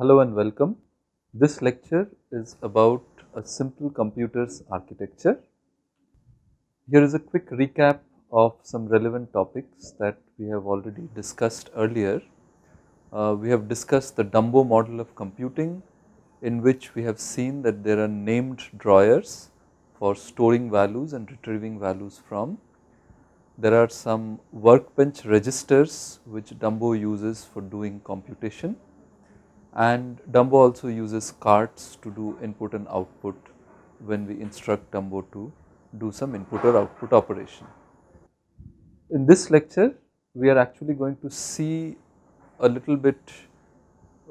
Hello and welcome. This lecture is about a simple computer's architecture. Here is a quick recap of some relevant topics that we have already discussed earlier. Uh, we have discussed the Dumbo model of computing in which we have seen that there are named drawers for storing values and retrieving values from. There are some workbench registers which Dumbo uses for doing computation and Dumbo also uses carts to do input and output when we instruct Dumbo to do some input or output operation. In this lecture we are actually going to see a little bit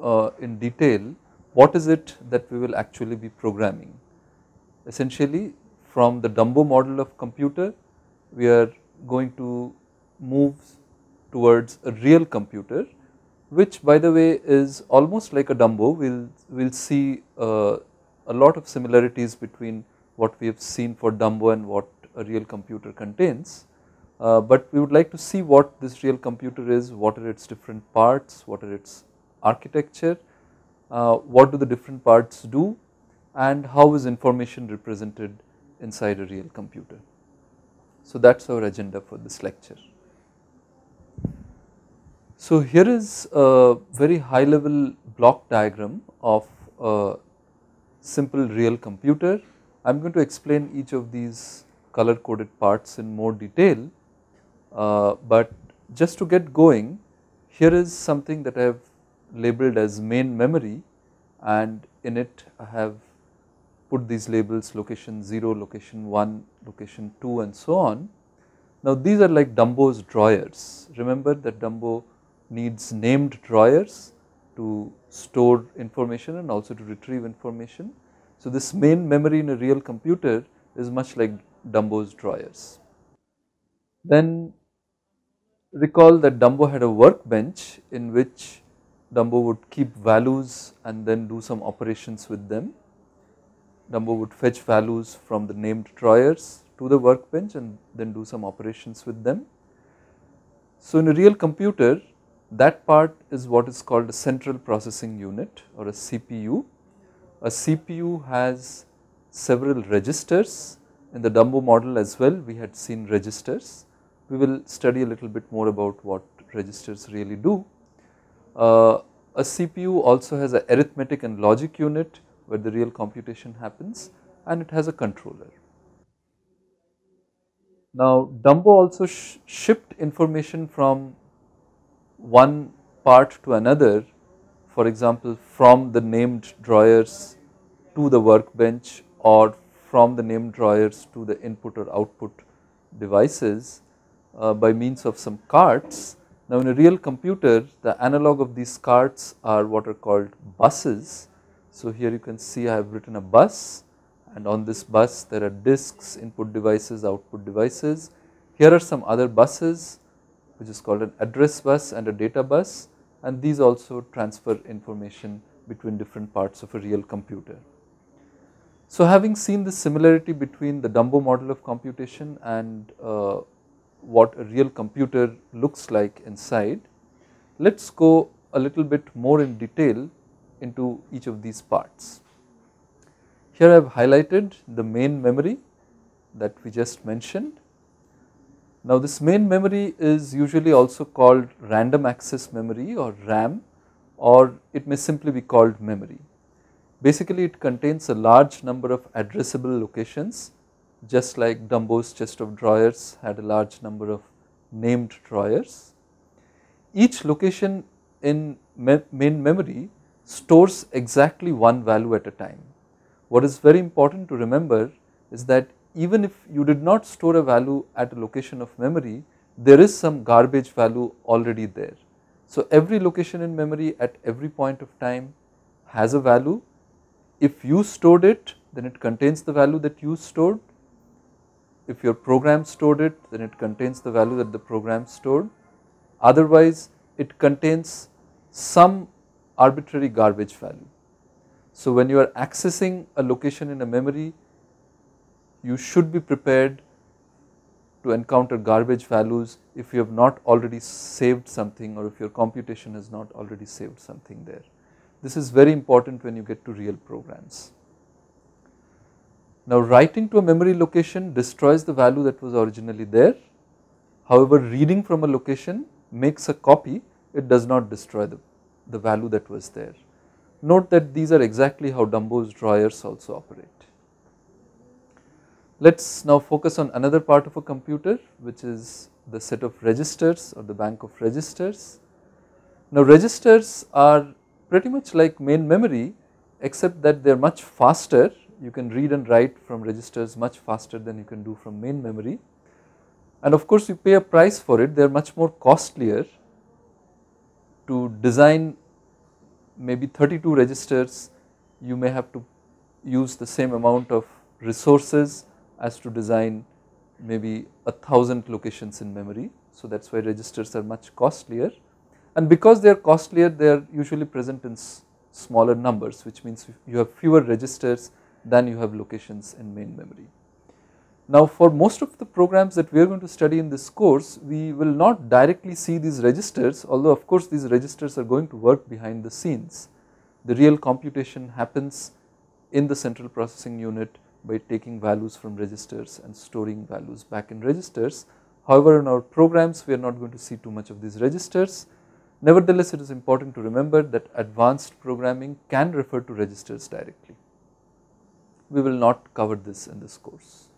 uh, in detail what is it that we will actually be programming. Essentially from the Dumbo model of computer we are going to move towards a real computer which by the way is almost like a Dumbo. We will we'll see uh, a lot of similarities between what we have seen for Dumbo and what a real computer contains. Uh, but we would like to see what this real computer is, what are its different parts, what are its architecture, uh, what do the different parts do and how is information represented inside a real computer. So that is our agenda for this lecture. So here is a very high level block diagram of a simple real computer. I am going to explain each of these color coded parts in more detail uh, but just to get going here is something that I have labeled as main memory and in it I have put these labels location 0, location 1, location 2 and so on. Now these are like Dumbo's drawers. Remember that Dumbo needs named drawers to store information and also to retrieve information. So this main memory in a real computer is much like Dumbo's drawers. Then recall that Dumbo had a workbench in which Dumbo would keep values and then do some operations with them. Dumbo would fetch values from the named drawers to the workbench and then do some operations with them. So in a real computer that part is what is called a central processing unit or a CPU. A CPU has several registers. In the Dumbo model as well, we had seen registers. We will study a little bit more about what registers really do. Uh, a CPU also has an arithmetic and logic unit where the real computation happens and it has a controller. Now Dumbo also sh shipped information from one part to another, for example, from the named drawers to the workbench or from the named drawers to the input or output devices uh, by means of some carts. Now in a real computer the analog of these carts are what are called buses. So here you can see I have written a bus and on this bus there are disks, input devices, output devices. Here are some other buses which is called an address bus and a data bus and these also transfer information between different parts of a real computer. So having seen the similarity between the Dumbo model of computation and uh, what a real computer looks like inside, let us go a little bit more in detail into each of these parts. Here I have highlighted the main memory that we just mentioned now this main memory is usually also called random access memory or RAM or it may simply be called memory. Basically it contains a large number of addressable locations just like Dumbo's chest of drawers had a large number of named drawers. Each location in me main memory stores exactly one value at a time. What is very important to remember is that even if you did not store a value at a location of memory, there is some garbage value already there. So, every location in memory at every point of time has a value. If you stored it, then it contains the value that you stored. If your program stored it, then it contains the value that the program stored. Otherwise, it contains some arbitrary garbage value. So, when you are accessing a location in a memory, you should be prepared to encounter garbage values if you have not already saved something or if your computation has not already saved something there. This is very important when you get to real programs. Now writing to a memory location destroys the value that was originally there. However, reading from a location makes a copy, it does not destroy the, the value that was there. Note that these are exactly how Dumbo's drawers also operate. Let us now focus on another part of a computer which is the set of registers or the bank of registers. Now registers are pretty much like main memory except that they are much faster you can read and write from registers much faster than you can do from main memory and of course you pay a price for it they are much more costlier to design maybe 32 registers you may have to use the same amount of resources as to design maybe a thousand locations in memory. So that is why registers are much costlier and because they are costlier they are usually present in smaller numbers which means you have fewer registers than you have locations in main memory. Now for most of the programs that we are going to study in this course we will not directly see these registers although of course these registers are going to work behind the scenes. The real computation happens in the central processing unit by taking values from registers and storing values back in registers. However, in our programs we are not going to see too much of these registers. Nevertheless, it is important to remember that advanced programming can refer to registers directly. We will not cover this in this course.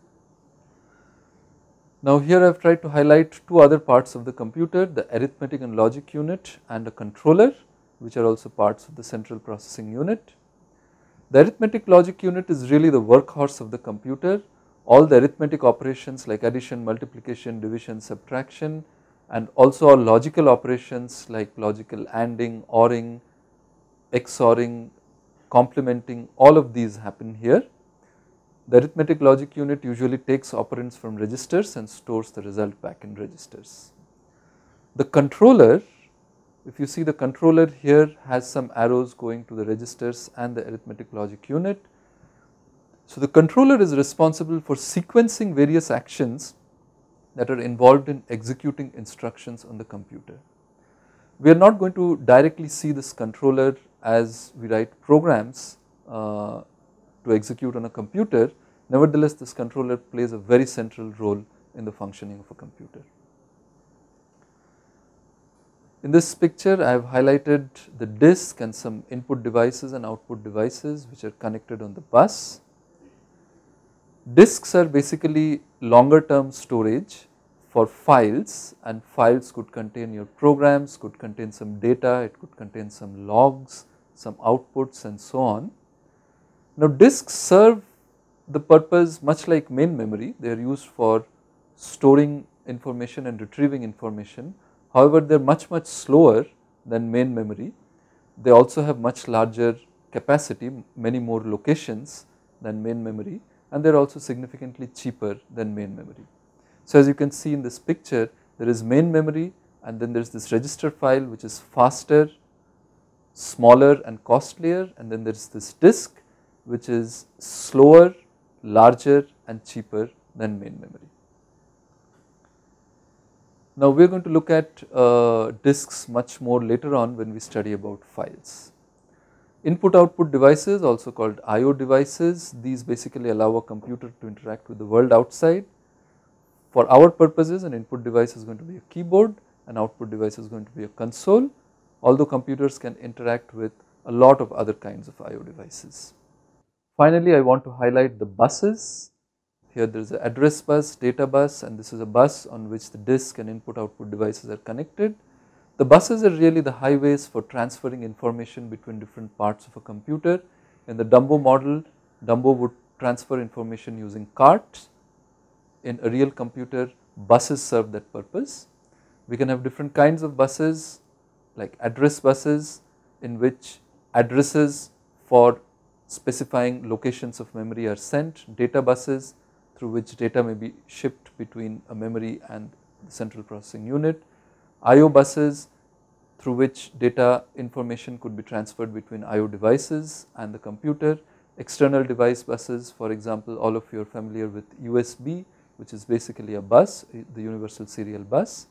Now here I have tried to highlight two other parts of the computer, the arithmetic and logic unit and a controller which are also parts of the central processing unit. The arithmetic logic unit is really the workhorse of the computer. All the arithmetic operations like addition, multiplication, division, subtraction and also all logical operations like logical ANDing, ORing, XORing, complementing all of these happen here. The arithmetic logic unit usually takes operands from registers and stores the result back in registers. The controller if you see the controller here has some arrows going to the registers and the arithmetic logic unit. So the controller is responsible for sequencing various actions that are involved in executing instructions on the computer. We are not going to directly see this controller as we write programs uh, to execute on a computer. Nevertheless, this controller plays a very central role in the functioning of a computer. In this picture I have highlighted the disk and some input devices and output devices which are connected on the bus. Disks are basically longer term storage for files and files could contain your programs, could contain some data, it could contain some logs, some outputs and so on. Now disks serve the purpose much like main memory, they are used for storing information and retrieving information However, they are much much slower than main memory. They also have much larger capacity, many more locations than main memory and they are also significantly cheaper than main memory. So, as you can see in this picture there is main memory and then there is this register file which is faster, smaller and costlier and then there is this disk which is slower, larger and cheaper than main memory. Now we are going to look at uh, disks much more later on when we study about files. Input output devices also called IO devices, these basically allow a computer to interact with the world outside. For our purposes an input device is going to be a keyboard, an output device is going to be a console although computers can interact with a lot of other kinds of IO devices. Finally, I want to highlight the buses here there is an address bus, data bus and this is a bus on which the disk and input output devices are connected. The buses are really the highways for transferring information between different parts of a computer. In the Dumbo model, Dumbo would transfer information using carts. In a real computer, buses serve that purpose. We can have different kinds of buses like address buses in which addresses for specifying locations of memory are sent, data buses through which data may be shipped between a memory and the central processing unit. IO buses through which data information could be transferred between IO devices and the computer. External device buses for example all of you are familiar with USB which is basically a bus eh, the universal serial bus.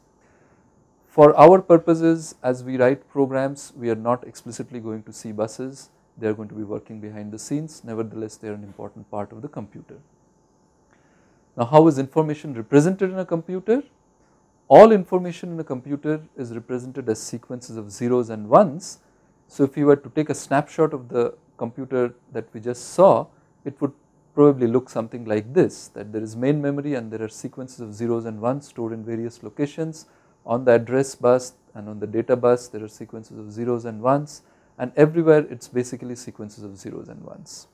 For our purposes as we write programs we are not explicitly going to see buses they are going to be working behind the scenes nevertheless they are an important part of the computer. Now how is information represented in a computer? All information in a computer is represented as sequences of zeros and ones. So if you were to take a snapshot of the computer that we just saw, it would probably look something like this that there is main memory and there are sequences of zeros and ones stored in various locations on the address bus and on the data bus there are sequences of zeros and ones and everywhere it is basically sequences of zeros and ones.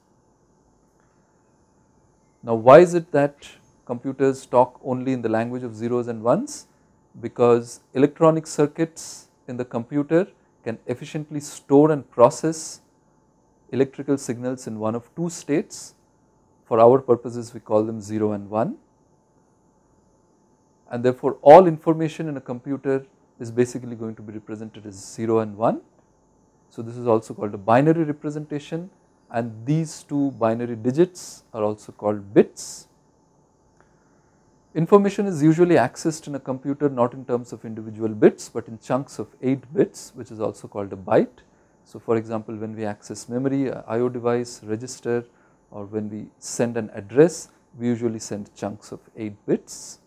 Now why is it that computers talk only in the language of zeros and ones because electronic circuits in the computer can efficiently store and process electrical signals in one of two states. For our purposes we call them 0 and 1 and therefore all information in a computer is basically going to be represented as 0 and 1. So this is also called a binary representation and these two binary digits are also called bits. Information is usually accessed in a computer not in terms of individual bits but in chunks of 8 bits which is also called a byte. So for example when we access memory, IO device, register or when we send an address we usually send chunks of 8 bits.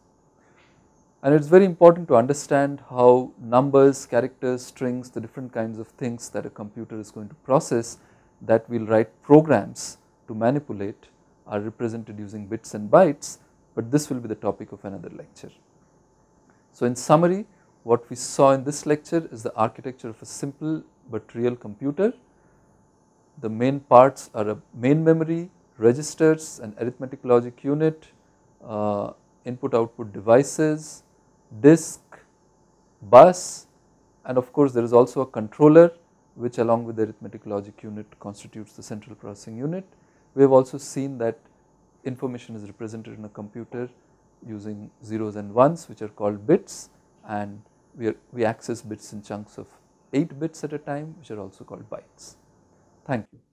And it is very important to understand how numbers, characters, strings, the different kinds of things that a computer is going to process that we will write programs to manipulate are represented using bits and bytes but this will be the topic of another lecture. So in summary what we saw in this lecture is the architecture of a simple but real computer. The main parts are a main memory, registers, an arithmetic logic unit, uh, input output devices, disk, bus and of course there is also a controller which along with the arithmetic logic unit constitutes the central processing unit. We have also seen that information is represented in a computer using zeros and ones which are called bits and we, are, we access bits in chunks of 8 bits at a time which are also called bytes. Thank you.